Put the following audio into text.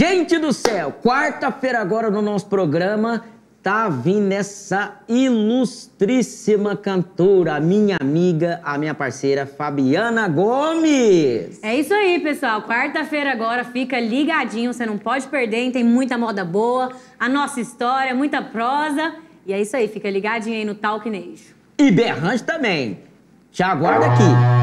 Gente do céu, quarta-feira agora no nosso programa tá vindo essa ilustríssima cantora, a minha amiga, a minha parceira Fabiana Gomes. É isso aí, pessoal. Quarta-feira agora fica ligadinho, você não pode perder, hein? tem muita moda boa, a nossa história, muita prosa. E é isso aí, fica ligadinho aí no Talk Nation. E Berrante também. Te aguarda aqui.